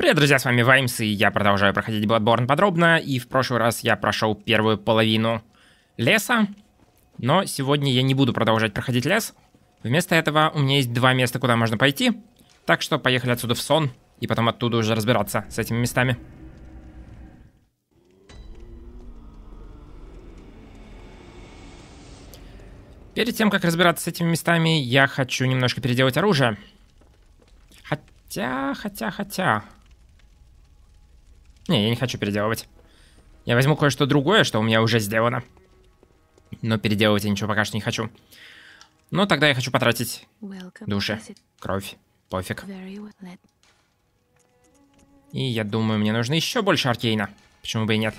Привет, друзья, с вами Ваймс, и я продолжаю проходить Bloodborne подробно, и в прошлый раз я прошел первую половину леса, но сегодня я не буду продолжать проходить лес. Вместо этого у меня есть два места, куда можно пойти, так что поехали отсюда в сон, и потом оттуда уже разбираться с этими местами. Перед тем, как разбираться с этими местами, я хочу немножко переделать оружие. Хотя, хотя, хотя... Не, я не хочу переделывать. Я возьму кое-что другое, что у меня уже сделано. Но переделывать я ничего пока что не хочу. Но тогда я хочу потратить души, кровь, пофиг. И я думаю, мне нужно еще больше аркейна. Почему бы и нет?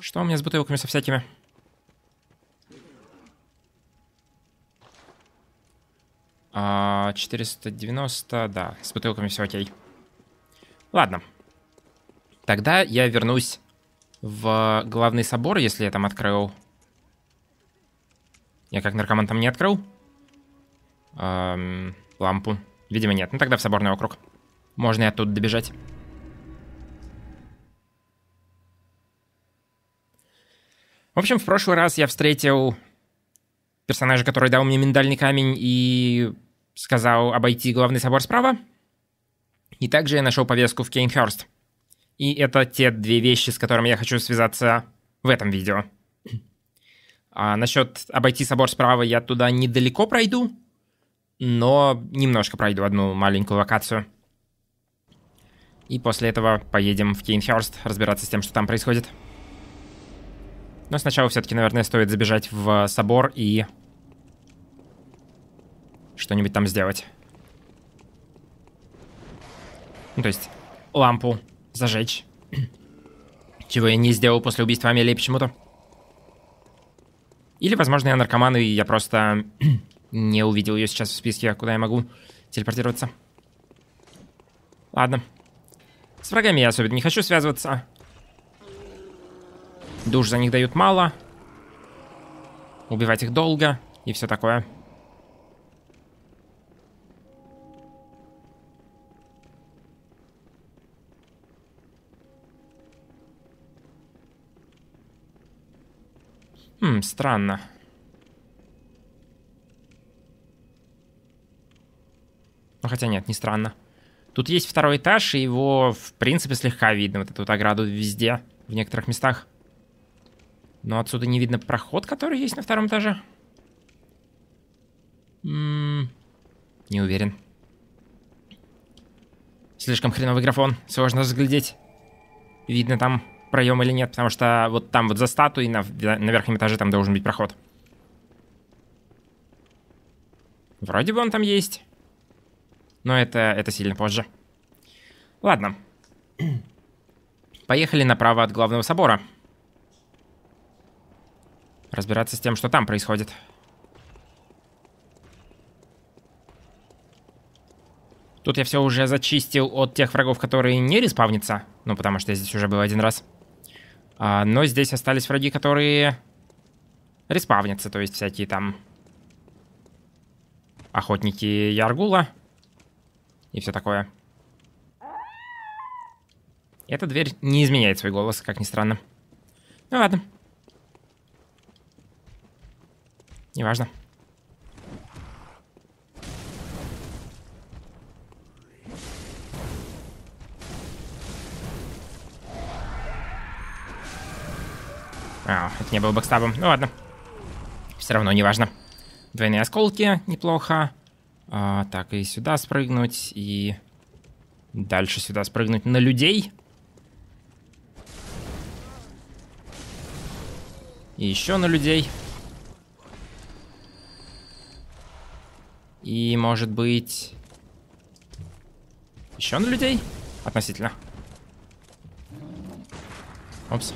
Что у меня с бутылками со всякими? А, 490, да, с бутылками все окей. Ладно. Тогда я вернусь в главный собор, если я там открыл. Я как наркоман там не открыл? Эм, лампу. Видимо, нет. Ну тогда в соборный округ. Можно и оттуда добежать. В общем, в прошлый раз я встретил персонажа, который дал мне миндальный камень и сказал обойти главный собор справа. И также я нашел повестку в Кейнхерст. И это те две вещи, с которыми я хочу связаться в этом видео. А насчет обойти собор справа я туда недалеко пройду, но немножко пройду одну маленькую локацию. И после этого поедем в Кейнхерст разбираться с тем, что там происходит. Но сначала все-таки, наверное, стоит забежать в собор и что-нибудь там сделать. Ну, то есть лампу зажечь. Чего я не сделал после убийства Амелии почему-то. Или, возможно, я наркоман, и я просто не увидел ее сейчас в списке, куда я могу телепортироваться. Ладно. С врагами я особенно не хочу связываться. Душ за них дают мало. Убивать их долго и все такое. Хм, странно. Ну, хотя нет, не странно. Тут есть второй этаж, и его, в принципе, слегка видно. Вот эту вот ограду везде, в некоторых местах. Но отсюда не видно проход, который есть на втором этаже. М м-м, -м -м, не уверен. Слишком хреновый графон. Сложно разглядеть. Видно там проем или нет, потому что вот там вот за статуей на, на верхнем этаже там должен быть проход. Вроде бы он там есть. Но это, это сильно позже. Ладно. Поехали направо от главного собора. Разбираться с тем, что там происходит. Тут я все уже зачистил от тех врагов, которые не респавнятся. Ну, потому что я здесь уже был один раз. А, но здесь остались враги, которые респавнятся, то есть всякие там охотники Яргула и все такое. Эта дверь не изменяет свой голос, как ни странно. Ну ладно. Неважно. важно. А, это не было бэкстабом. Ну ладно. Все равно неважно. Двойные осколки, неплохо. А, так, и сюда спрыгнуть, и дальше сюда спрыгнуть на людей. И еще на людей. И, может быть... Еще на людей? Относительно. Опс.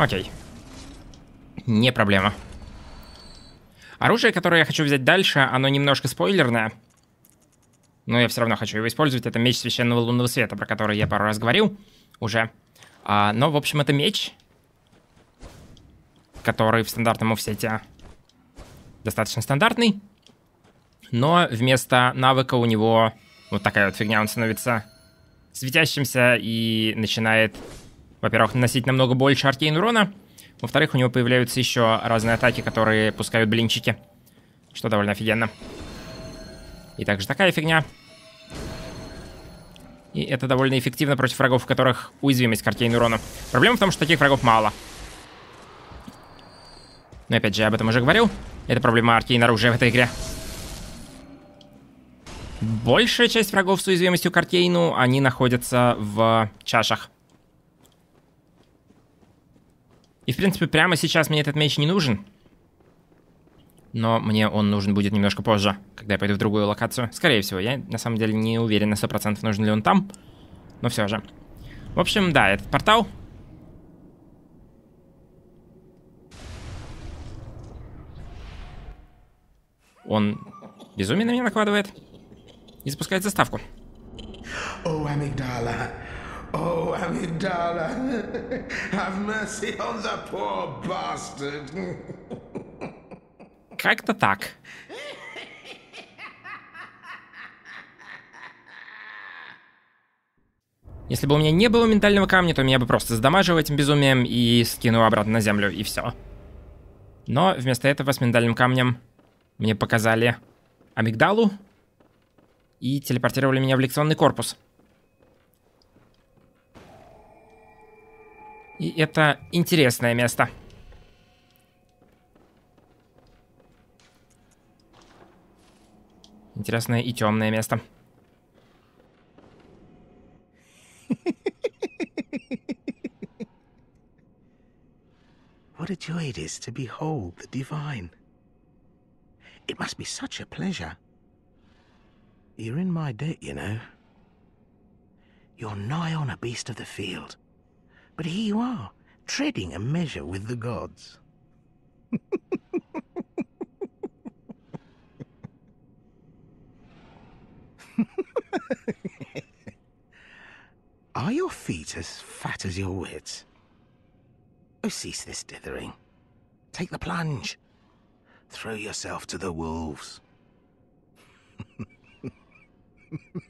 Окей. Не проблема. Оружие, которое я хочу взять дальше, оно немножко спойлерное. Но я все равно хочу его использовать. Это меч священного лунного света, про который я пару раз говорил уже. А, но, в общем, это меч, который в стандартном офсете достаточно стандартный. Но вместо навыка у него вот такая вот фигня. Он становится светящимся и начинает во-первых, наносить намного больше артейн урона, во-вторых, у него появляются еще разные атаки, которые пускают блинчики, что довольно офигенно. И также такая фигня. И это довольно эффективно против врагов, у которых уязвимость к артейн урону. Проблема в том, что таких врагов мало. Но опять же, я об этом уже говорил. Это проблема артейн оружия в этой игре. Большая часть врагов с уязвимостью к артейну, они находятся в чашах. И, в принципе, прямо сейчас мне этот меч не нужен. Но мне он нужен будет немножко позже, когда я пойду в другую локацию. Скорее всего, я на самом деле не уверен на 100% нужен ли он там. Но все же. В общем, да, этот портал. Он безумие на меня накладывает. И запускает заставку. О, амигдала. Oh, Amidala, have mercy on the poor bastard. Как-то так. Если бы у меня не было ментального камня, то меня бы просто задамаживал этим безумием и скинуло обратно на землю, и все. Но вместо этого с ментальным камнем мне показали амигдалу и телепортировали меня в лекционный корпус. И это интересное место. Интересное и темное место. What a joy it is to behold the divine. It must be such a pleasure. You're in my debt, you know. You're nigh on a beast of the field. But here you are, treading a measure with the gods. Are your feet as fat as your wits? Oh, cease this dithering. Take the plunge. Throw yourself to the wolves.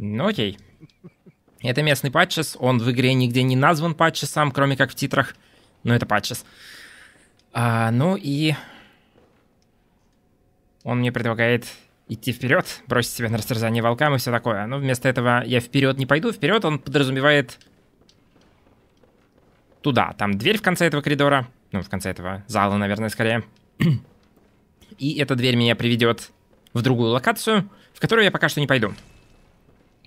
Ну окей. Это местный патчес, он в игре нигде не назван патчесом, кроме как в титрах, но это патчес. А, ну и он мне предлагает идти вперед, бросить себя на растерзание волкам и все такое. Но ну, вместо этого я вперед не пойду, вперед он подразумевает туда. Там дверь в конце этого коридора, ну в конце этого зала, наверное, скорее. и эта дверь меня приведет в другую локацию, в которую я пока что не пойду.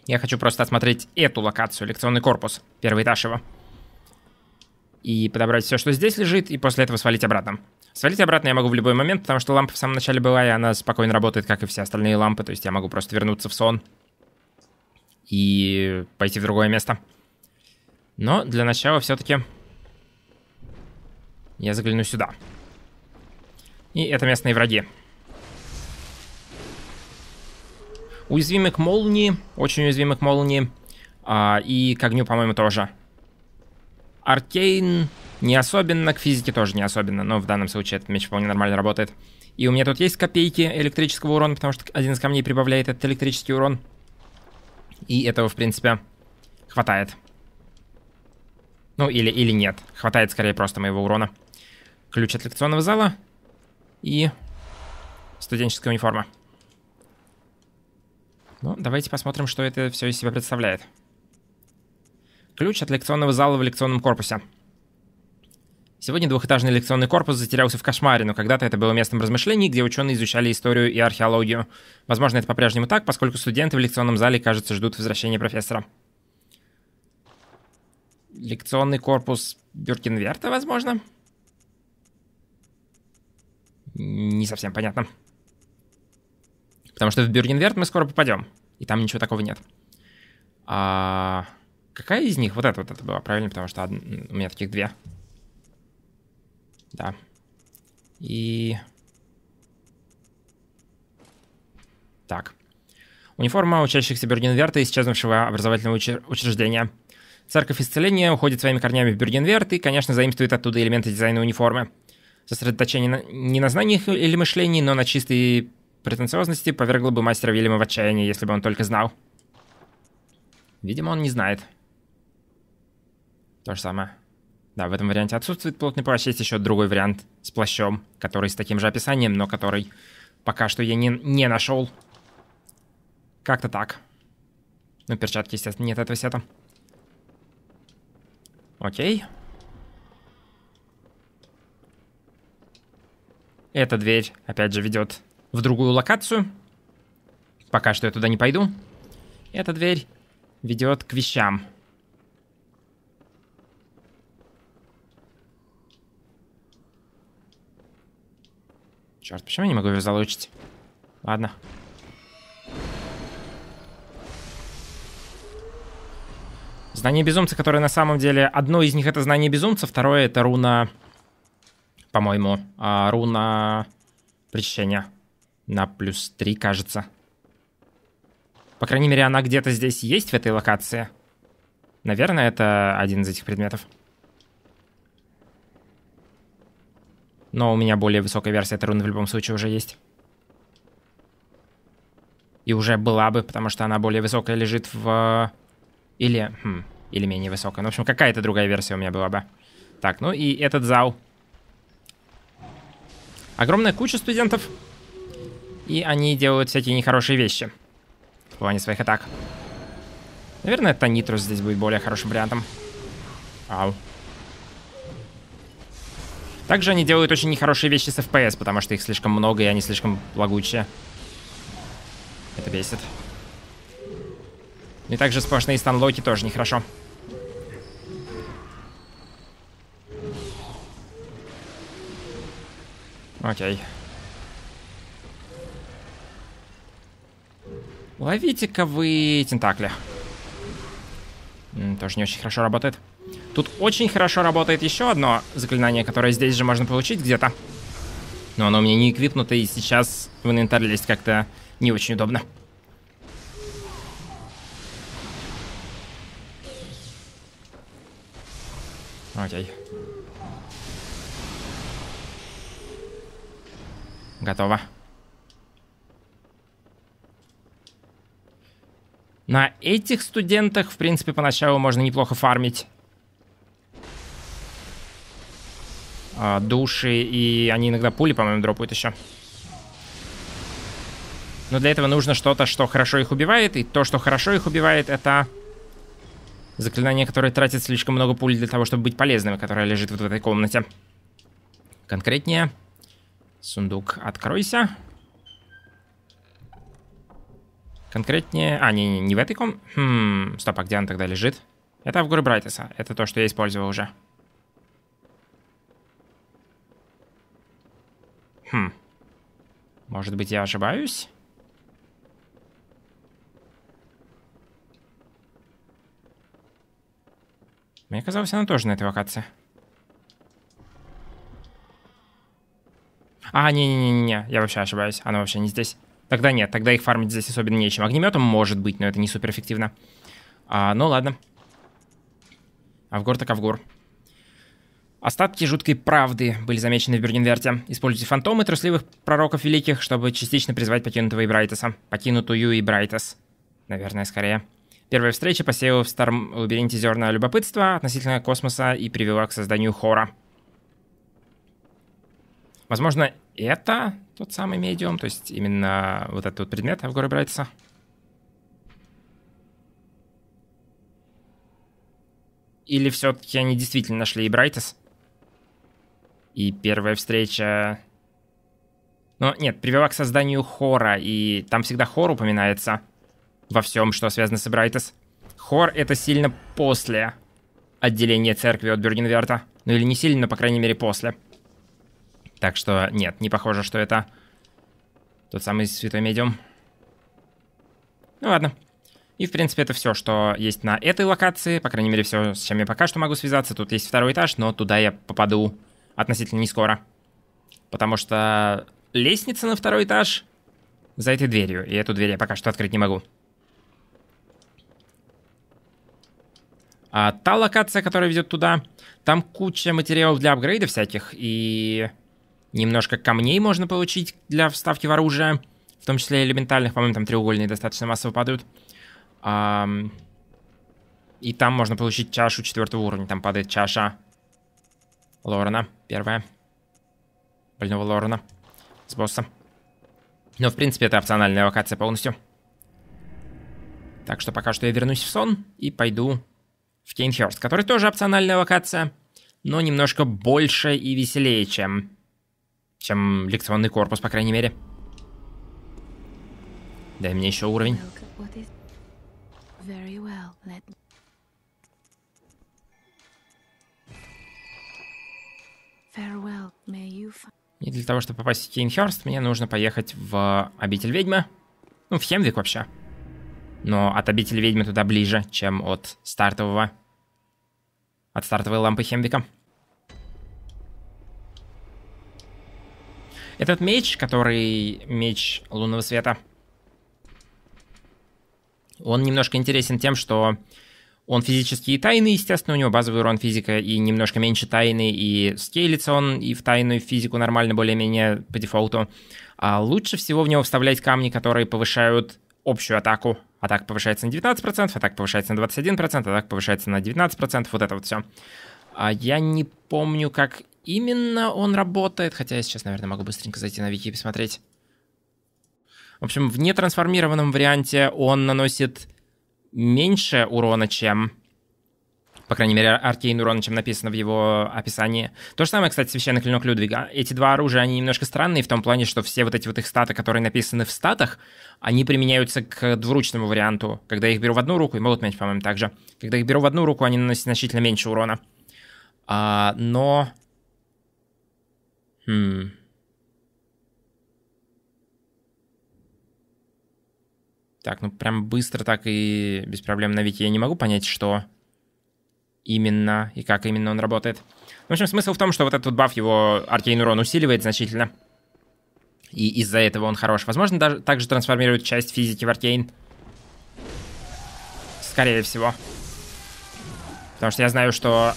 Я хочу просто осмотреть эту локацию, лекционный корпус, первый этаж его. И подобрать все, что здесь лежит, и после этого свалить обратно. Свалить обратно я могу в любой момент, потому что лампа в самом начале была, и она спокойно работает, как и все остальные лампы. То есть я могу просто вернуться в сон и пойти в другое место. Но для начала все-таки я загляну сюда. И это местные враги. Уязвимы к молнии, очень уязвимы к молнии. А, и к огню, по-моему, тоже. Аркейн не особенно, к физике тоже не особенно, но в данном случае этот меч вполне нормально работает. И у меня тут есть копейки электрического урона, потому что один из камней прибавляет этот электрический урон. И этого, в принципе, хватает. Ну, или, или нет. Хватает, скорее, просто моего урона. Ключ от лекционного зала и студенческая униформа. Но... Ну. Давайте посмотрим, что это все из себя представляет. Ключ от лекционного зала в лекционном корпусе. Сегодня двухэтажный лекционный корпус затерялся в кошмаре, но когда-то это было местом размышлений, где ученые изучали историю и археологию. Возможно, это по-прежнему так, поскольку студенты в лекционном зале, кажется, ждут возвращения профессора. Лекционный корпус Бюркенверта, возможно? Не совсем понятно. Потому что в Бюргенверт мы скоро попадем, и там ничего такого нет. А, какая из них? Вот это вот это было правильно? Потому что од... у меня таких две. Да. И... Так. Униформа учащихся Бюргенверта, исчезнувшего образовательного учр... учреждения. Церковь исцеления уходит своими корнями в Бюргенверт и, конечно, заимствует оттуда элементы дизайна униформы. Сосредоточение на... не на знаниях или мышлении, но на чистой претенциозности повергло бы мастера Вильяма в отчаяние, если бы он только знал. Видимо, он не знает. То же самое. Да, в этом варианте отсутствует плотный плащ. Есть еще другой вариант с плащом, который с таким же описанием, но который пока что я не, не нашел. Как-то так. Ну, перчатки, естественно, нет этого сета. Окей. Эта дверь, опять же, ведет в другую локацию. Пока что я туда не пойду. Эта дверь ведет к вещам. Черт, почему я не могу ее залучить? Ладно. Знание безумца, которое на самом деле... Одно из них это знание безумца, второе это руна... По-моему, а, руна причащения на плюс 3, кажется. По крайней мере, она где-то здесь есть, в этой локации. Наверное, это один из этих предметов. Но у меня более высокая версия этой руны в любом случае уже есть. И уже была бы, потому что она более высокая лежит в... Или... Хм, или менее высокая. Ну, в общем, какая-то другая версия у меня была бы. Так, ну и этот зал. Огромная куча студентов. И они делают всякие нехорошие вещи. В плане своих атак. Наверное, это Танитрус здесь будет более хорошим вариантом. Ау. Также они делают очень нехорошие вещи с FPS, потому что их слишком много и они слишком лагучие. Это бесит. И также сплошные станлоки тоже нехорошо. Окей. Ловите-ка вы тентакли. Тоже не очень хорошо работает. Тут очень хорошо работает еще одно заклинание, которое здесь же можно получить где-то. Но оно у меня не эквипнуто, и сейчас в инвентарь лезть как-то не очень удобно. Окей. Готово. На этих студентах, в принципе, поначалу можно неплохо фармить. А, души, и они иногда пули, по-моему, дропают еще. Но для этого нужно что-то, что хорошо их убивает, и то, что хорошо их убивает, это заклинание, которое тратит слишком много пуль для того, чтобы быть полезным, которое лежит вот в этой комнате. Конкретнее. Сундук, откройся. Конкретнее... А, не, не, не в этой ком... Хм, стоп, а где она тогда лежит? Это в Гурбрайтеса. Это то, что я использовал уже. Хм. Может быть, я ошибаюсь? Мне казалось, она тоже на этой локации. А, не не-не-не, я вообще ошибаюсь. Она вообще не здесь. Тогда нет, тогда их фармить здесь особенно нечем. Огнеметом может быть, но это не суперэффективно. А, ну ладно. Авгор так Авгор. Остатки жуткой правды были замечены в Бюргенверте. Используйте фантомы трусливых пророков великих, чтобы частично призвать покинутого Ибрайтеса. Покинутую Ибрайтес. Наверное, скорее. Первая встреча посеяла в старом лабиринте зерна любопытства относительно космоса и привела к созданию хора. Возможно, это тот самый медиум, то есть именно вот этот вот предмет в горы Брайтса. Или все-таки они действительно нашли и Брайтес? И первая встреча... Но нет, привела к созданию хора, и там всегда хор упоминается во всем, что связано с Брайтес. Хор — это сильно после отделения церкви от Бюргенверта. Ну или не сильно, но, по крайней мере, после. Так что нет, не похоже, что это тот самый святой медиум. Ну ладно. И, в принципе, это все, что есть на этой локации. По крайней мере, все, с чем я пока что могу связаться. Тут есть второй этаж, но туда я попаду относительно не скоро. Потому что лестница на второй этаж за этой дверью. И эту дверь я пока что открыть не могу. А та локация, которая ведет туда, там куча материалов для апгрейда всяких. И немножко камней можно получить для вставки в оружие, в том числе элементальных, по-моему, там треугольные достаточно массово падают. И там можно получить чашу четвертого уровня, там падает чаша Лорена, первая, больного Лорена с босса. Но, ну, в принципе, это опциональная локация полностью. Так что пока что я вернусь в сон и пойду в Кейнхерст, который тоже опциональная локация, но немножко больше и веселее, чем чем электронный корпус, по крайней мере. Дай мне еще уровень. И для того, чтобы попасть в Кейнхерст, мне нужно поехать в обитель ведьмы. Ну, в Хемвик вообще. Но от обители ведьмы туда ближе, чем от стартового... От стартовой лампы Хемвика. Этот меч, который меч лунного света, он немножко интересен тем, что он физически и тайный, естественно, у него базовый урон физика и немножко меньше тайный, и скейлится он и в тайную физику нормально более-менее по дефолту. А лучше всего в него вставлять камни, которые повышают общую атаку. Атака повышается на 19%, атака повышается на 21%, атака повышается на 19%, вот это вот все. А я не помню, как именно он работает, хотя я сейчас, наверное, могу быстренько зайти на вики и посмотреть. В общем, в нетрансформированном варианте он наносит меньше урона, чем по крайней мере, аркейн урона, чем написано в его описании. То же самое, кстати, священный клинок Людвига. Эти два оружия, они немножко странные в том плане, что все вот эти вот их статы, которые написаны в статах, они применяются к двуручному варианту. Когда я их беру в одну руку, и могут меч, по-моему, также. Когда их беру в одну руку, они наносят значительно меньше урона. А, но Хм. Так, ну прям быстро так и без проблем на Вики я не могу понять, что именно и как именно он работает. В общем, смысл в том, что вот этот баф его аркейн урон усиливает значительно. И из-за этого он хорош. Возможно, даже также трансформирует часть физики в аркейн. Скорее всего. Потому что я знаю, что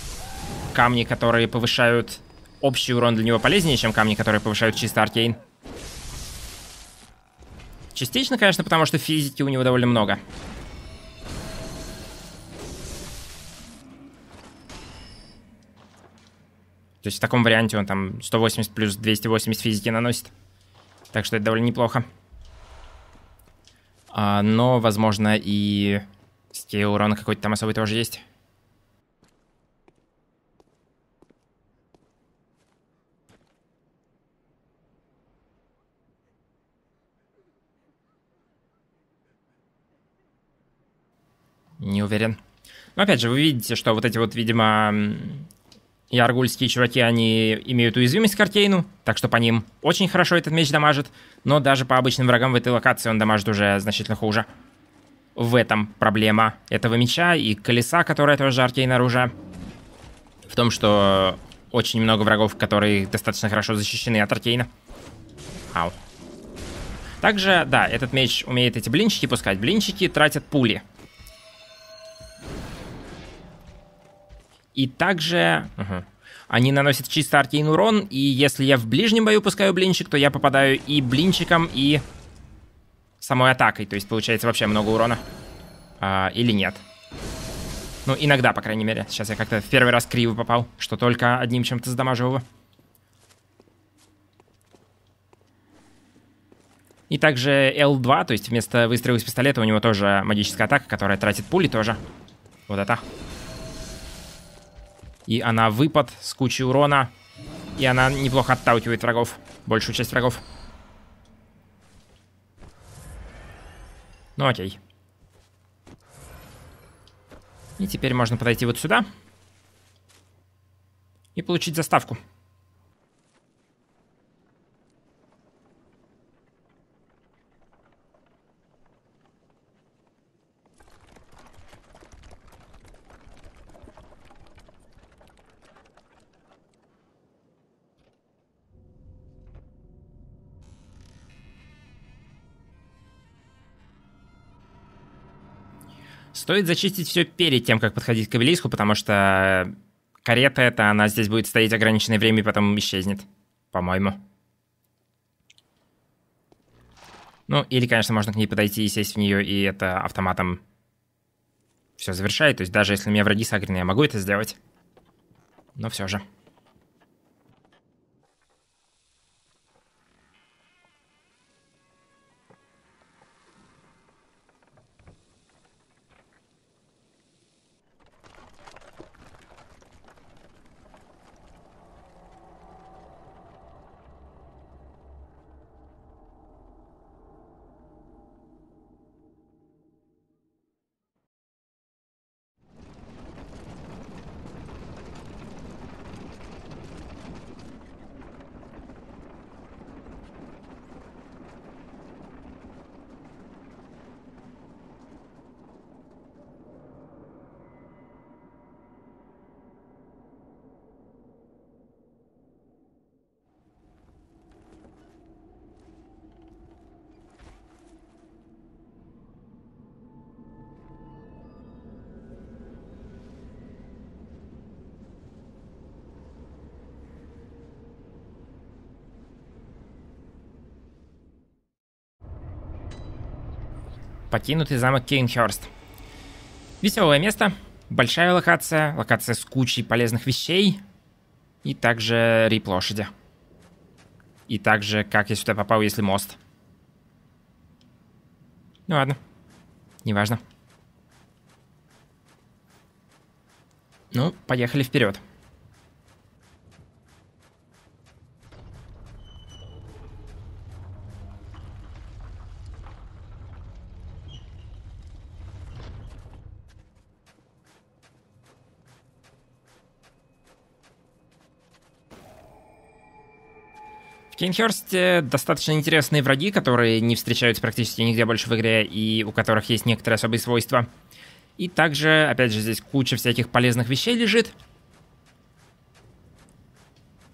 камни, которые повышают общий урон для него полезнее, чем камни, которые повышают чисто аркейн. Частично, конечно, потому что физики у него довольно много. То есть в таком варианте он там 180 плюс 280 физики наносит. Так что это довольно неплохо. А, но, возможно, и скейл урона какой-то там особый тоже есть. не уверен. Но ну, опять же, вы видите, что вот эти вот, видимо, и чуваки, они имеют уязвимость к Аркейну, так что по ним очень хорошо этот меч дамажит, но даже по обычным врагам в этой локации он дамажит уже значительно хуже. В этом проблема этого меча и колеса, которое тоже Аркейн оружие. В том, что очень много врагов, которые достаточно хорошо защищены от Аркейна. Ау. Также, да, этот меч умеет эти блинчики пускать. Блинчики тратят пули. И также... Угу. Они наносят чисто артейный урон, и если я в ближнем бою пускаю блинчик, то я попадаю и блинчиком, и самой атакой. То есть получается вообще много урона. А, или нет. Ну, иногда, по крайней мере. Сейчас я как-то в первый раз криво попал, что только одним чем-то задамажил его. И также L2, то есть вместо выстрела из пистолета у него тоже магическая атака, которая тратит пули тоже. Вот это. И она выпад с кучей урона. И она неплохо отталкивает врагов. Большую часть врагов. Ну окей. И теперь можно подойти вот сюда. И получить заставку. Стоит зачистить все перед тем, как подходить к обелиску, потому что э, карета эта, она здесь будет стоять ограниченное время и потом исчезнет, по-моему. Ну, или, конечно, можно к ней подойти и сесть в нее, и это автоматом все завершает. То есть даже если у меня враги сагрены, я могу это сделать. Но все же. покинутый замок Кейнхёрст. Веселое место, большая локация, локация с кучей полезных вещей и также рип лошади. И также, как я сюда попал, если мост. Ну ладно, неважно. Ну, поехали вперед. В Кинхерсте достаточно интересные враги, которые не встречаются практически нигде больше в игре и у которых есть некоторые особые свойства. И также, опять же, здесь куча всяких полезных вещей лежит.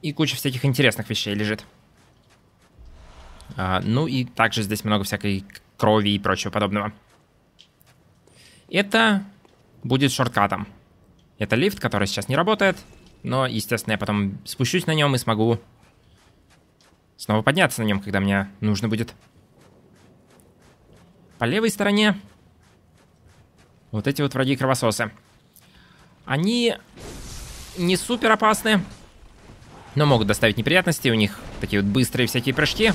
И куча всяких интересных вещей лежит. А, ну и также здесь много всякой крови и прочего подобного. Это будет шорткатом. Это лифт, который сейчас не работает. Но, естественно, я потом спущусь на нем и смогу снова подняться на нем, когда мне нужно будет. По левой стороне вот эти вот враги кровососы. Они не супер опасны, но могут доставить неприятности. У них такие вот быстрые всякие прыжки.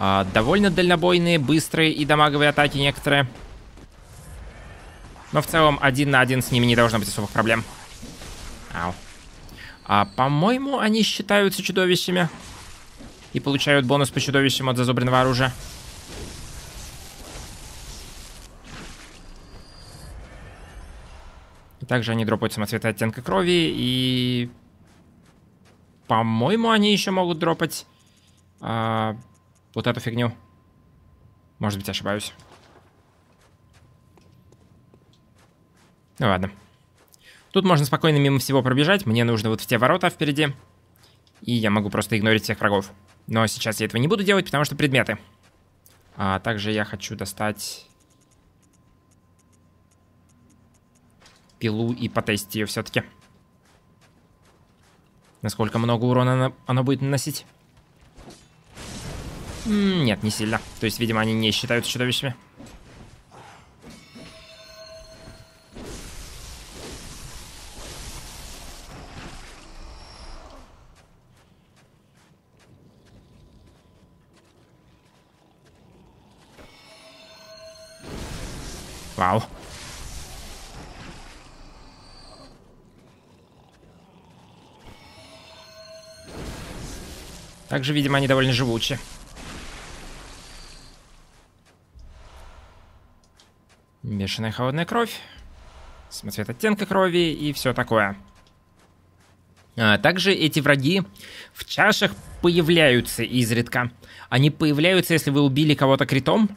А, довольно дальнобойные, быстрые и дамаговые атаки некоторые. Но в целом один на один с ними не должно быть особых проблем. Ау. А, по-моему, они считаются чудовищами и получают бонус по чудовищам от зазубренного оружия. Также они дропают самоцветы оттенка крови и... По-моему, они еще могут дропать а, вот эту фигню. Может быть, ошибаюсь. Ну ладно. Тут можно спокойно мимо всего пробежать. Мне нужно вот в те ворота впереди. И я могу просто игнорить всех врагов. Но сейчас я этого не буду делать, потому что предметы. А также я хочу достать пилу и потестить ее все-таки. Насколько много урона она, она будет наносить? Нет, не сильно. То есть, видимо, они не считаются чудовищами. Вау. Также, видимо, они довольно живучи. Бешеная холодная кровь. Самоцвет оттенка крови и все такое. А также эти враги в чашах появляются изредка. Они появляются, если вы убили кого-то критом,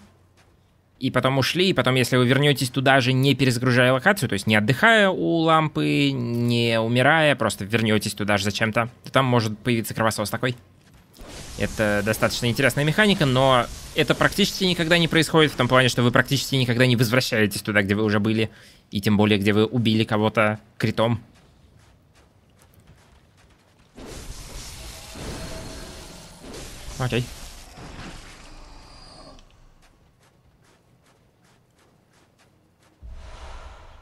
и потом ушли, и потом, если вы вернетесь туда же, не перезагружая локацию, то есть не отдыхая у лампы, не умирая, просто вернетесь туда же зачем-то, то там может появиться кровосос такой. Это достаточно интересная механика, но это практически никогда не происходит, в том плане, что вы практически никогда не возвращаетесь туда, где вы уже были, и тем более, где вы убили кого-то критом. Окей. Okay.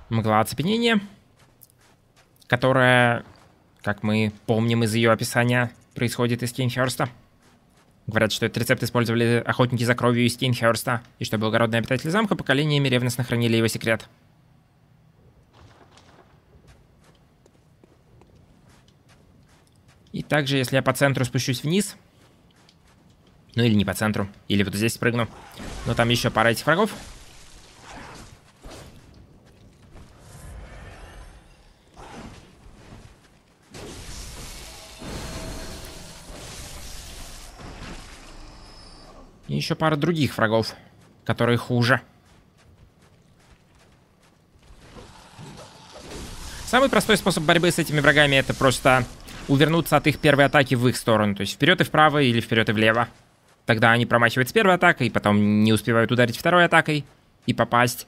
мгла оцепенения, которая, как мы помним из ее описания, происходит из Кейнхерста. Говорят, что этот рецепт использовали охотники за кровью из Кейнхерста, и что благородные обитатели замка поколениями ревностно хранили его секрет. И также, если я по центру спущусь вниз, ну или не по центру, или вот здесь спрыгну, но там еще пара этих врагов, И еще пара других врагов, которые хуже. Самый простой способ борьбы с этими врагами это просто увернуться от их первой атаки в их сторону. То есть вперед и вправо или вперед и влево. Тогда они промахивают с первой атакой, потом не успевают ударить второй атакой и попасть.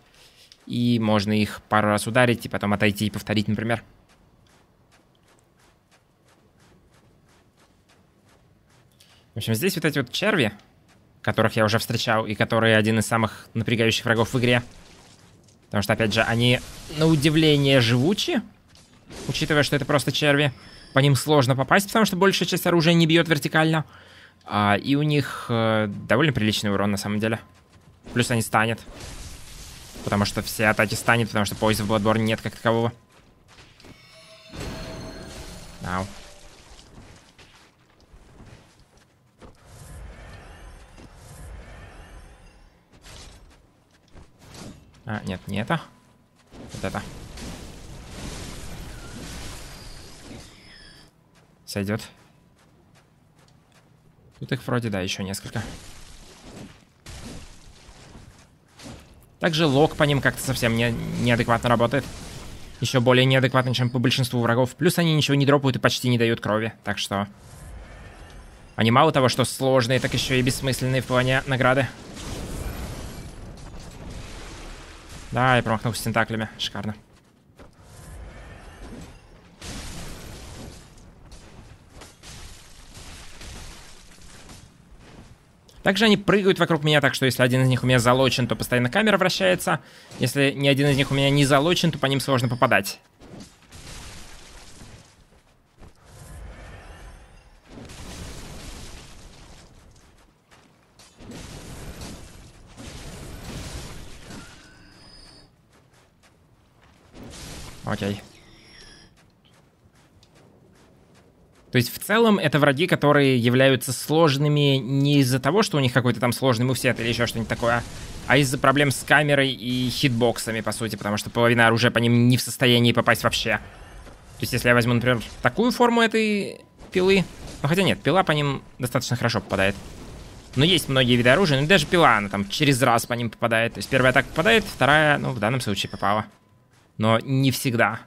И можно их пару раз ударить и потом отойти и повторить, например. В общем, здесь вот эти вот черви, которых я уже встречал, и которые один из самых напрягающих врагов в игре. Потому что, опять же, они на удивление живучи, учитывая, что это просто черви. По ним сложно попасть, потому что большая часть оружия не бьет вертикально. А, и у них э, довольно приличный урон, на самом деле. Плюс они станет. Потому что все атаки станет, потому что поезда в Bloodborne нет как такового. Ау. No. А, нет, не это. Вот это. Сойдет. Тут их вроде, да, еще несколько. Также лог по ним как-то совсем не, неадекватно работает. Еще более неадекватно, чем по большинству врагов. Плюс они ничего не дропают и почти не дают крови. Так что... Они мало того, что сложные, так еще и бессмысленные в плане награды. Да, я промахнулся с тентаклями. Шикарно. Также они прыгают вокруг меня, так что если один из них у меня залочен, то постоянно камера вращается. Если ни один из них у меня не залочен, то по ним сложно попадать. Окей. То есть в целом это враги, которые являются сложными не из-за того, что у них какой-то там сложный мувсет или еще что-нибудь такое, а из-за проблем с камерой и хитбоксами, по сути, потому что половина оружия по ним не в состоянии попасть вообще. То есть если я возьму, например, такую форму этой пилы, ну хотя нет, пила по ним достаточно хорошо попадает. Но есть многие виды оружия, но ну, даже пила, она там через раз по ним попадает. То есть первая атака попадает, вторая, ну, в данном случае попала но не всегда.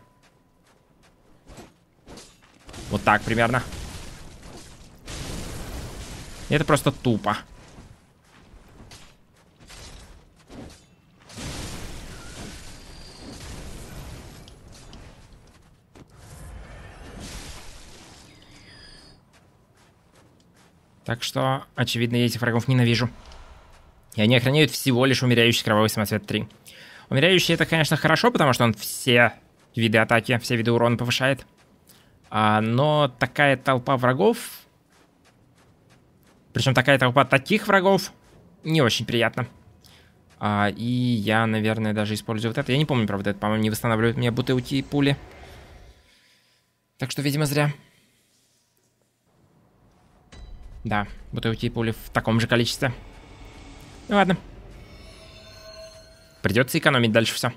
Вот так примерно. Это просто тупо. Так что, очевидно, я этих врагов ненавижу. И они охраняют всего лишь умеряющий кровавый самоцвет 3. Умеряющий это, конечно, хорошо, потому что он все виды атаки, все виды урона повышает. А, но такая толпа врагов... Причем такая толпа таких врагов не очень приятно. А, и я, наверное, даже использую вот это. Я не помню, правда, это, по-моему, не восстанавливает мне бутылки и пули. Так что, видимо, зря. Да, бутылки и пули в таком же количестве. Ну ладно. Придется экономить дальше все.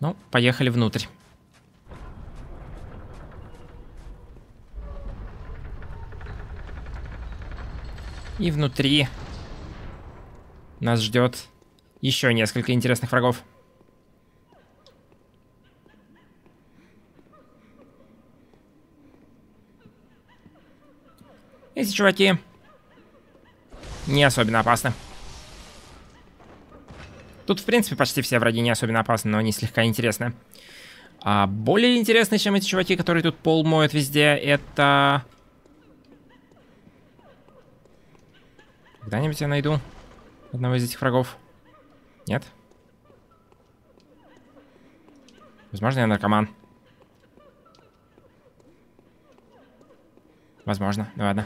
Ну, поехали внутрь. И внутри нас ждет еще несколько интересных врагов. чуваки. Не особенно опасно. Тут, в принципе, почти все враги не особенно опасны, но они слегка интересны. А более интересные чем эти чуваки, которые тут пол моют везде, это... Когда-нибудь я найду одного из этих врагов. Нет? Возможно, я наркоман. Возможно. Ну ладно.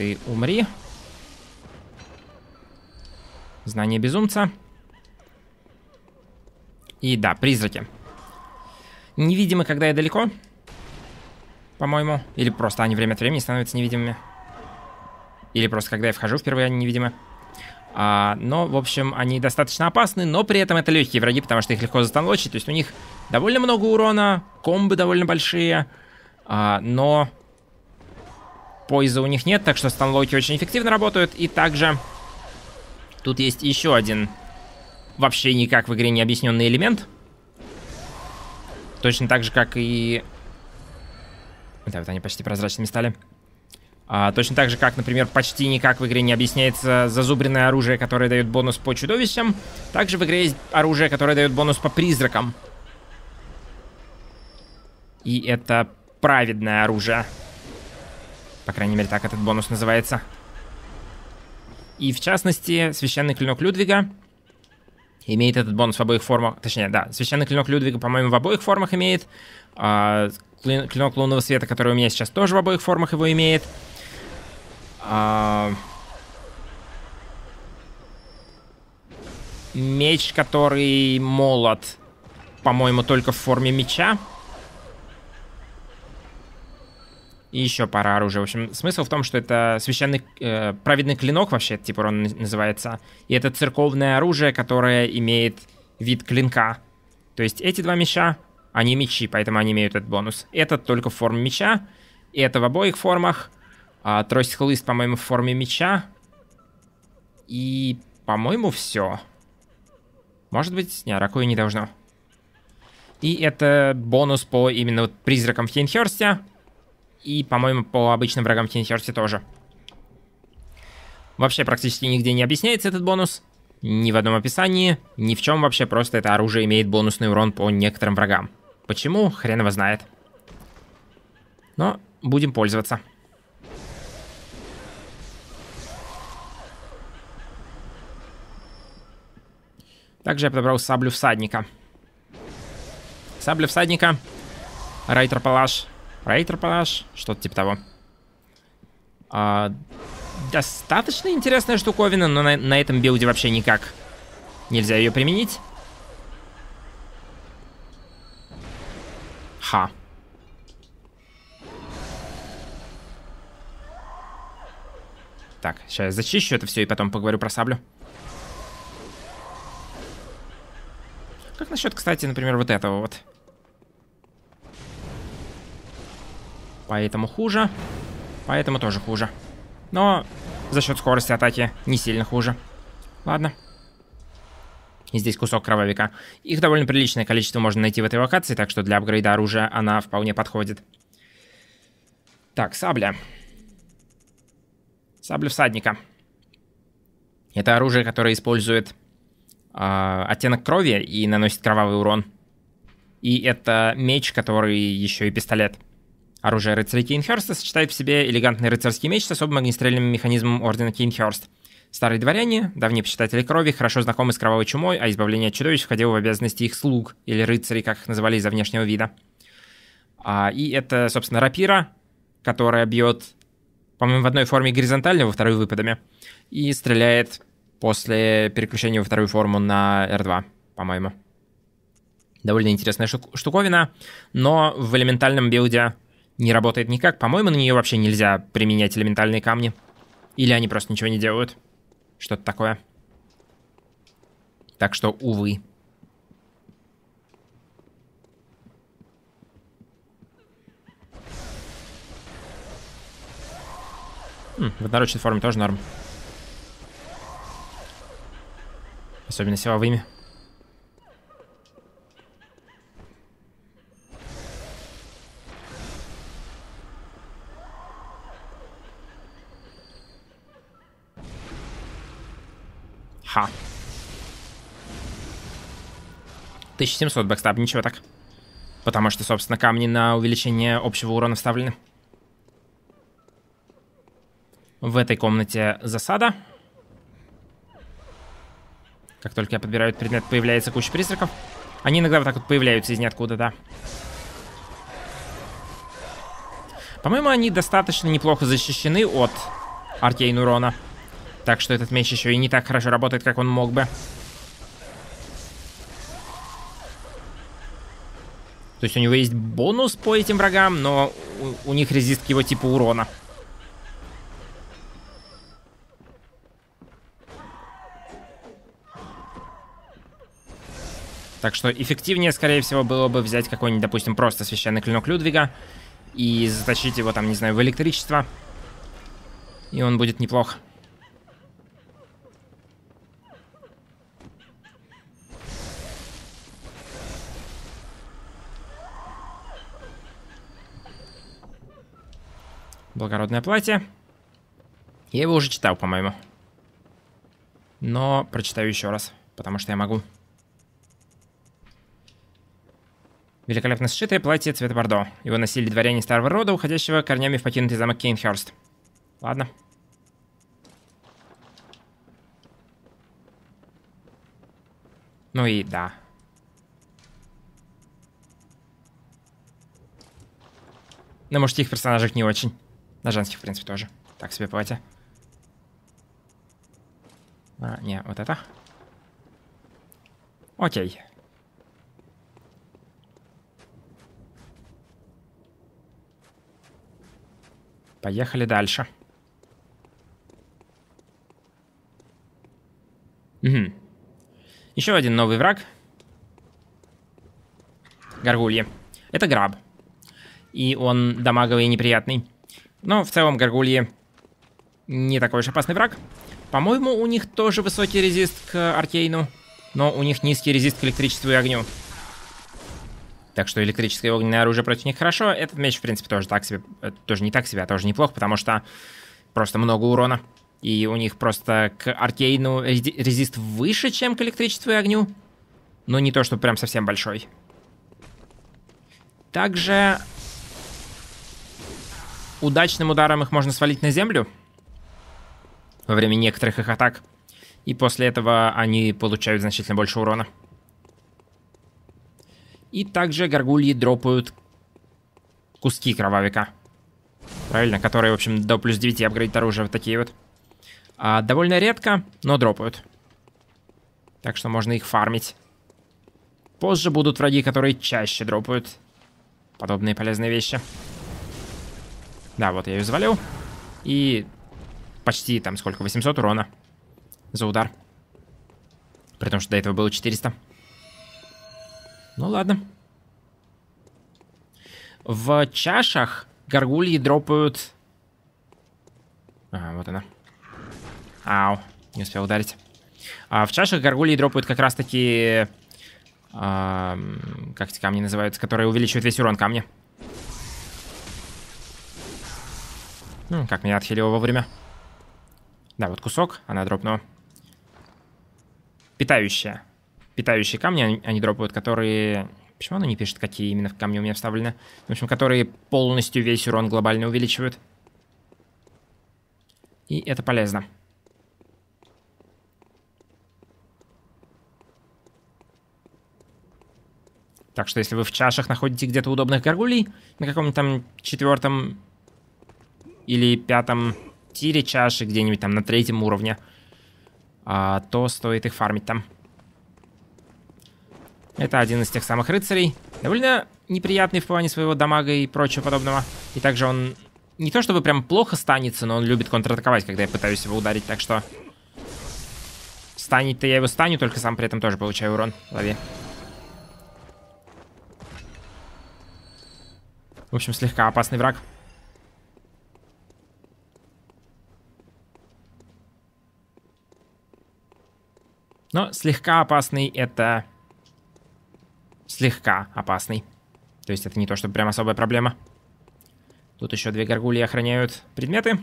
Ты умри. Знание безумца. И да, призраки. Невидимы, когда я далеко. По-моему. Или просто они время от времени становятся невидимыми. Или просто когда я вхожу впервые, они невидимы. А, но, в общем, они достаточно опасны, но при этом это легкие враги, потому что их легко застанлочить. То есть у них довольно много урона, комбы довольно большие. А, но Пойза у них нет, так что станлоки очень эффективно работают. И также тут есть еще один вообще никак в игре не объясненный элемент. Точно так же, как и... Да, вот они почти прозрачными стали. А, точно так же, как, например, почти никак в игре не объясняется зазубренное оружие, которое дает бонус по чудовищам. Также в игре есть оружие, которое дает бонус по призракам. И это праведное оружие. По крайней мере, так этот бонус называется. И в частности, священный клинок Людвига имеет этот бонус в обоих формах. Точнее, да, священный клинок Людвига, по-моему, в обоих формах имеет. А, клинок лунного света, который у меня сейчас тоже в обоих формах его имеет. А, меч, который молот, по-моему, только в форме меча. и еще пара оружия. В общем, смысл в том, что это священный э, праведный клинок вообще, типа он называется, и это церковное оружие, которое имеет вид клинка. То есть эти два меча, они мечи, поэтому они имеют этот бонус. Этот только в форме меча, и это в обоих формах. А, трость хлыст, по-моему, в форме меча. И, по-моему, все. Может быть, не, ракуя не должно. И это бонус по именно вот призракам в Хейнхерсте. И, по-моему, по обычным врагам в Тинсерсе тоже. Вообще практически нигде не объясняется этот бонус. Ни в одном описании, ни в чем вообще, просто это оружие имеет бонусный урон по некоторым врагам. Почему? Хрен его знает. Но будем пользоваться. Также я подобрал саблю всадника. Сабля всадника, райтер палаш Рейтер палаш, что-то типа того. А, достаточно интересная штуковина, но на, на этом билде вообще никак нельзя ее применить. Ха. Так, сейчас зачищу это все и потом поговорю про саблю. Как насчет, кстати, например, вот этого вот? Поэтому хуже. Поэтому тоже хуже. Но за счет скорости атаки не сильно хуже. Ладно. И здесь кусок кровавика. Их довольно приличное количество можно найти в этой локации, так что для апгрейда оружия она вполне подходит. Так, сабля. Сабля всадника. Это оружие, которое использует э, оттенок крови и наносит кровавый урон. И это меч, который еще и пистолет. Оружие рыцарей Кейнхерста сочетает в себе элегантный рыцарский меч с особым огнестрельным механизмом Ордена Кейнхерст. Старые дворяне, давние почитатели крови, хорошо знакомы с кровавой чумой, а избавление от чудовищ входило в обязанности их слуг, или рыцарей, как их называли из-за внешнего вида. А, и это, собственно, рапира, которая бьет, по-моему, в одной форме горизонтально, во второй выпадами, и стреляет после переключения во вторую форму на R2, по-моему. Довольно интересная штуковина, но в элементальном билде не работает никак. По-моему, на нее вообще нельзя применять элементальные камни. Или они просто ничего не делают. Что-то такое. Так что, увы. Хм, в одноручной форме тоже норм. Особенно силовыми. Ха. 1700 бэкстаб, ничего так. Потому что, собственно, камни на увеличение общего урона вставлены. В этой комнате засада. Как только я подбираю предмет, появляется куча призраков. Они иногда вот так вот появляются из ниоткуда, да. По-моему, они достаточно неплохо защищены от аркейн урона. Так что этот меч еще и не так хорошо работает, как он мог бы. То есть у него есть бонус по этим врагам, но у, у них резист к его типу урона. Так что эффективнее, скорее всего, было бы взять какой-нибудь, допустим, просто священный клинок Людвига и заточить его там, не знаю, в электричество. И он будет неплох. благородное платье. Я его уже читал, по-моему. Но прочитаю еще раз, потому что я могу. Великолепно сшитое платье цвета бордо. Его носили дворяне старого рода, уходящего корнями в покинутый замок Кейнхерст. Ладно. Ну и да. На мужских персонажах не очень. На женских, в принципе, тоже. Так себе платье. А, не, вот это. Окей. Поехали дальше. Угу. Еще один новый враг. Горгульи. Это граб. И он дамаговый и неприятный. Но в целом горгульи не такой уж опасный враг. По-моему, у них тоже высокий резист к Аркейну, но у них низкий резист к электричеству и огню. Так что электрическое и огненное оружие против них хорошо. Этот меч, в принципе, тоже так себе, э, тоже не так себе, а тоже неплохо, потому что просто много урона. И у них просто к Аркейну резист выше, чем к электричеству и огню. Но не то, что прям совсем большой. Также Удачным ударом их можно свалить на землю во время некоторых их атак. И после этого они получают значительно больше урона. И также горгульи дропают куски кровавика. Правильно, которые, в общем, до плюс 9 апгрейд оружие вот такие вот. А, довольно редко, но дропают. Так что можно их фармить. Позже будут враги, которые чаще дропают подобные полезные вещи. Да, вот я ее завалил. И почти там сколько, 800 урона за удар. При том, что до этого было 400. Ну ладно. В чашах горгульи дропают... А, вот она. Ау, не успел ударить. А в чашах горгульи дропают как раз таки... А, как эти камни называются, которые увеличивают весь урон камня. Ну, как меня отхилило вовремя. Да, вот кусок, она дропнула. Питающая. Питающие камни они дропают, которые... Почему она не пишет, какие именно камни у меня вставлены? В общем, которые полностью весь урон глобально увеличивают. И это полезно. Так что если вы в чашах находите где-то удобных горгулей, на каком-нибудь там четвертом или пятом тире чаши, где-нибудь там на третьем уровне, а, то стоит их фармить там. Это один из тех самых рыцарей. Довольно неприятный в плане своего дамага и прочего подобного. И также он не то чтобы прям плохо станется, но он любит контратаковать, когда я пытаюсь его ударить, так что... Станет-то я его станю, только сам при этом тоже получаю урон. Лови. В общем, слегка опасный враг. Но слегка опасный это... Слегка опасный. То есть это не то, что прям особая проблема. Тут еще две горгульи охраняют предметы.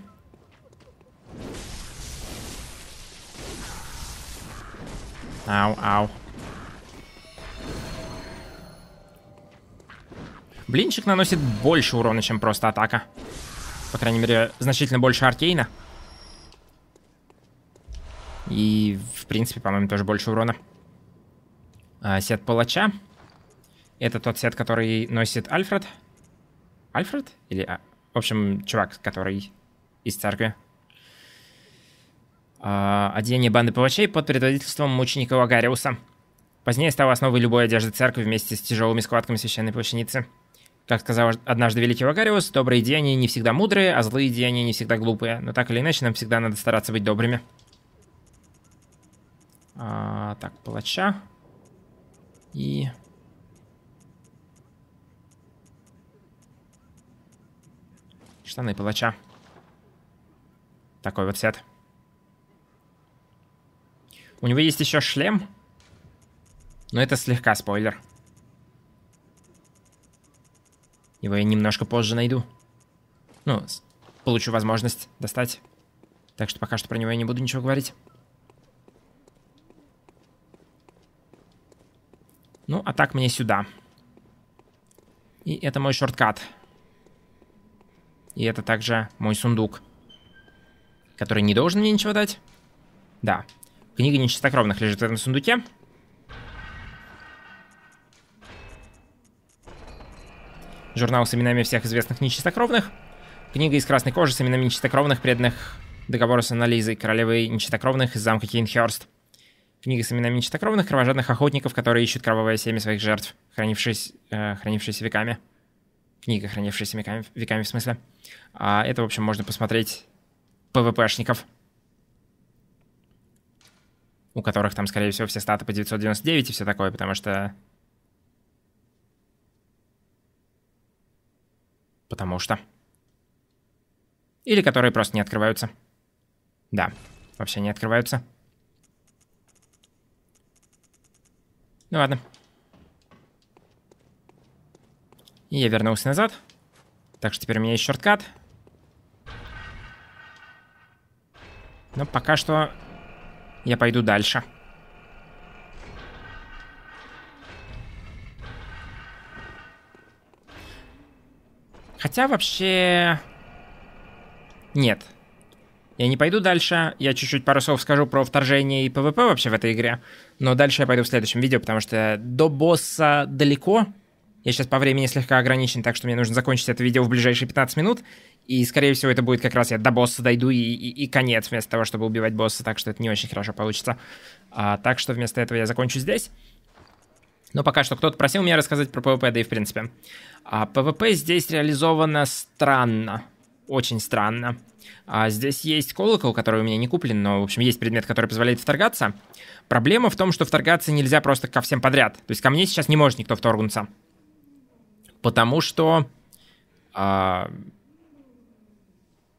Ау, ау. Блинчик наносит больше урона, чем просто атака. По крайней мере, значительно больше аркейна. И в принципе, по-моему, тоже больше урона. А, сет палача. Это тот сет, который носит Альфред. Альфред? Или... А, в общем, чувак, который из церкви. А, одеяние банды палачей под предводительством мученика Лагариуса. Позднее стало основой любой одежды церкви вместе с тяжелыми складками священной плащаницы. Как сказал однажды великий Вагариус, добрые деяния не всегда мудрые, а злые деяния не всегда глупые, но так или иначе нам всегда надо стараться быть добрыми. А, так, палача. И... Штаны палача. Такой вот сет. У него есть еще шлем. Но это слегка спойлер. Его я немножко позже найду. Ну, получу возможность достать. Так что пока что про него я не буду ничего говорить. Ну, а так мне сюда. И это мой шорткат. И это также мой сундук. Который не должен мне ничего дать. Да. Книга нечистокровных лежит в этом сундуке. Журнал с именами всех известных нечистокровных. Книга из красной кожи с именами нечистокровных, преданных договору с Анализой королевы нечистокровных из замка Кейнхерст. Книга с именами нечистокровных, кровожадных охотников, которые ищут кровавое семя своих жертв, хранившись, э, хранившиеся веками. Книга, хранившаяся веками, веками в смысле. А это, в общем, можно посмотреть ПВПшников, у которых там, скорее всего, все статы по 999 и все такое, потому что... Потому что... Или которые просто не открываются. Да, вообще не открываются. Ну ладно. И я вернулся назад. Так что теперь у меня есть шорткат. Но пока что я пойду дальше. Хотя вообще... Нет. Я не пойду дальше, я чуть-чуть пару слов скажу про вторжение и ПВП вообще в этой игре, но дальше я пойду в следующем видео, потому что до босса далеко, я сейчас по времени слегка ограничен, так что мне нужно закончить это видео в ближайшие 15 минут, и, скорее всего, это будет как раз я до босса дойду и, и, и конец, вместо того, чтобы убивать босса, так что это не очень хорошо получится. А, так что вместо этого я закончу здесь. Но пока что кто-то просил меня рассказать про ПВП, да и в принципе. А ПВП здесь реализовано странно очень странно. А здесь есть колокол, который у меня не куплен, но, в общем, есть предмет, который позволяет вторгаться. Проблема в том, что вторгаться нельзя просто ко всем подряд. То есть ко мне сейчас не может никто вторгнуться. Потому что... А...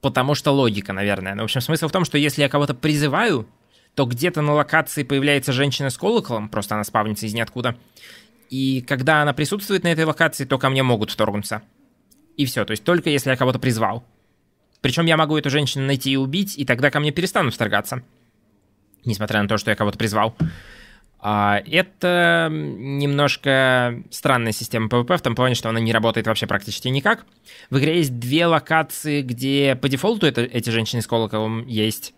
Потому что логика, наверное. Ну, в общем, смысл в том, что если я кого-то призываю, то где-то на локации появляется женщина с колоколом, просто она спавнится из ниоткуда. И когда она присутствует на этой локации, то ко мне могут вторгнуться. И все, то есть только если я кого-то призвал. Причем я могу эту женщину найти и убить, и тогда ко мне перестанут вторгаться. Несмотря на то, что я кого-то призвал. А, это немножко странная система PvP в том плане, что она не работает вообще практически никак. В игре есть две локации, где по дефолту это, эти женщины с колоколом есть.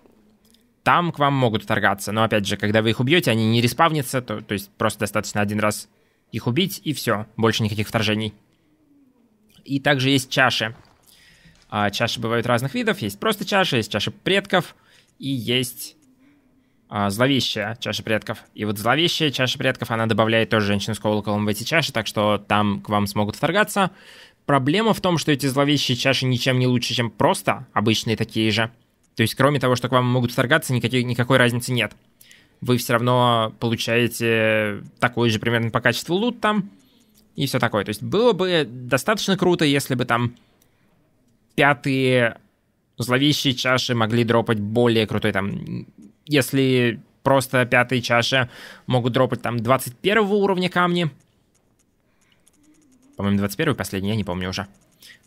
Там к вам могут вторгаться, но опять же, когда вы их убьете, они не респавнятся, то, то есть просто достаточно один раз их убить и все, больше никаких вторжений. И также есть чаши. А чаши бывают разных видов. Есть просто чаша, есть чаша предков и есть а, зловещая чаша предков. И вот зловещая чаша предков, она добавляет тоже женщину с колоколом в эти чаши, так что там к вам смогут вторгаться. Проблема в том, что эти зловещие чаши ничем не лучше, чем просто обычные такие же. То есть, кроме того, что к вам могут вторгаться, никакой, никакой разницы нет. Вы все равно получаете такой же примерно по качеству лут там и все такое. То есть было бы достаточно круто, если бы там пятые зловещие чаши могли дропать более крутой, там, если просто пятые чаши могут дропать там 21 уровня камни, по-моему, 21 последний, я не помню уже.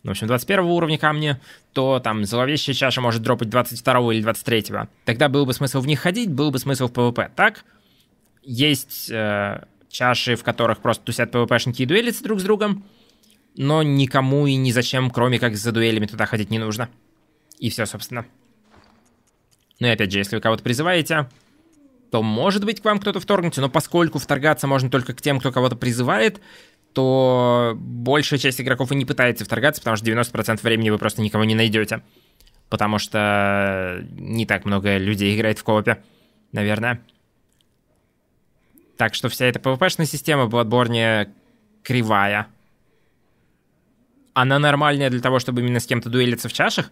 Ну, в общем, 21 уровня камни, то там зловещая чаша может дропать 22 или 23. -го. Тогда был бы смысл в них ходить, был бы смысл в ПВП. Так, есть э, чаши, в которых просто тусят ПВПшники и дуэлятся друг с другом но никому и ни зачем, кроме как за дуэлями туда ходить не нужно. И все, собственно. Ну и опять же, если вы кого-то призываете, то может быть к вам кто-то вторгнется, но поскольку вторгаться можно только к тем, кто кого-то призывает, то большая часть игроков и не пытается вторгаться, потому что 90% времени вы просто никого не найдете. Потому что не так много людей играет в коопе, наверное. Так что вся эта PvP-шная система в Bloodborne кривая она нормальная для того, чтобы именно с кем-то дуэлиться в чашах?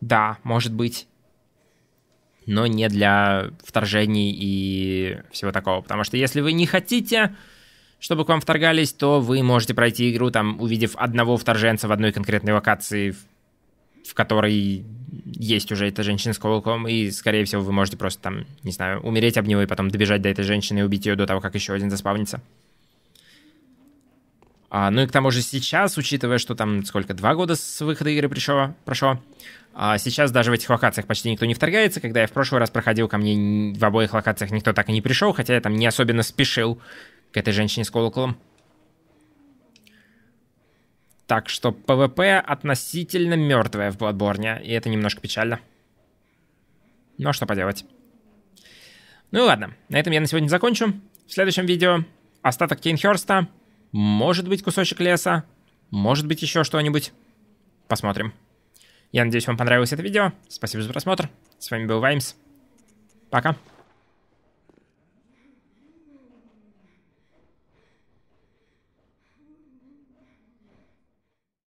Да, может быть. Но не для вторжений и всего такого. Потому что если вы не хотите, чтобы к вам вторгались, то вы можете пройти игру, там, увидев одного вторженца в одной конкретной локации, в, которой есть уже эта женщина с кулаком и, скорее всего, вы можете просто там, не знаю, умереть об него и потом добежать до этой женщины и убить ее до того, как еще один заспавнится. А, ну и к тому же сейчас, учитывая, что там сколько, два года с выхода игры пришло, прошло, а сейчас даже в этих локациях почти никто не вторгается. Когда я в прошлый раз проходил, ко мне в обоих локациях никто так и не пришел, хотя я там не особенно спешил к этой женщине с колоколом. Так что ПВП относительно мертвое в Бладборне, и это немножко печально. Но что поделать. Ну и ладно, на этом я на сегодня закончу. В следующем видео остаток Кейнхерста — может быть кусочек леса. Может быть еще что-нибудь. Посмотрим. Я надеюсь, вам понравилось это видео. Спасибо за просмотр. С вами был Ваймс. Пока.